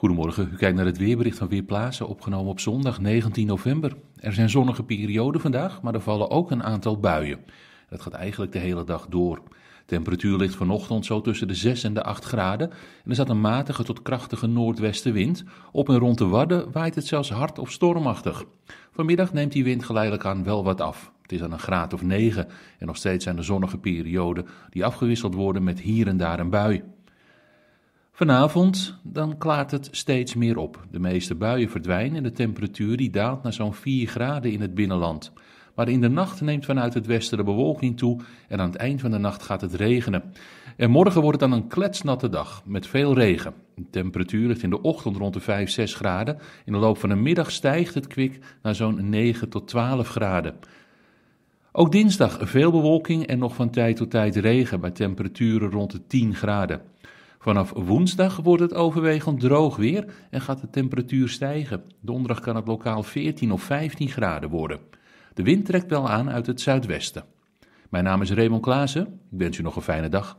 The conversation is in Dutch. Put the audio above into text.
Goedemorgen, u kijkt naar het weerbericht van Weerplaatsen, opgenomen op zondag 19 november. Er zijn zonnige perioden vandaag, maar er vallen ook een aantal buien. Dat gaat eigenlijk de hele dag door. Temperatuur ligt vanochtend zo tussen de 6 en de 8 graden. En er staat een matige tot krachtige noordwestenwind. Op en rond de Wadden waait het zelfs hard of stormachtig. Vanmiddag neemt die wind geleidelijk aan wel wat af. Het is aan een graad of 9 en nog steeds zijn er zonnige perioden die afgewisseld worden met hier en daar een bui. Vanavond dan klaart het steeds meer op. De meeste buien verdwijnen en de temperatuur die daalt naar zo'n 4 graden in het binnenland. Maar in de nacht neemt vanuit het westen de bewolking toe en aan het eind van de nacht gaat het regenen. En morgen wordt het dan een kletsnatte dag met veel regen. De temperatuur ligt in de ochtend rond de 5, 6 graden. In de loop van de middag stijgt het kwik naar zo'n 9 tot 12 graden. Ook dinsdag veel bewolking en nog van tijd tot tijd regen bij temperaturen rond de 10 graden. Vanaf woensdag wordt het overwegend droog weer en gaat de temperatuur stijgen. Donderdag kan het lokaal 14 of 15 graden worden. De wind trekt wel aan uit het zuidwesten. Mijn naam is Raymond Klaassen. Ik wens u nog een fijne dag.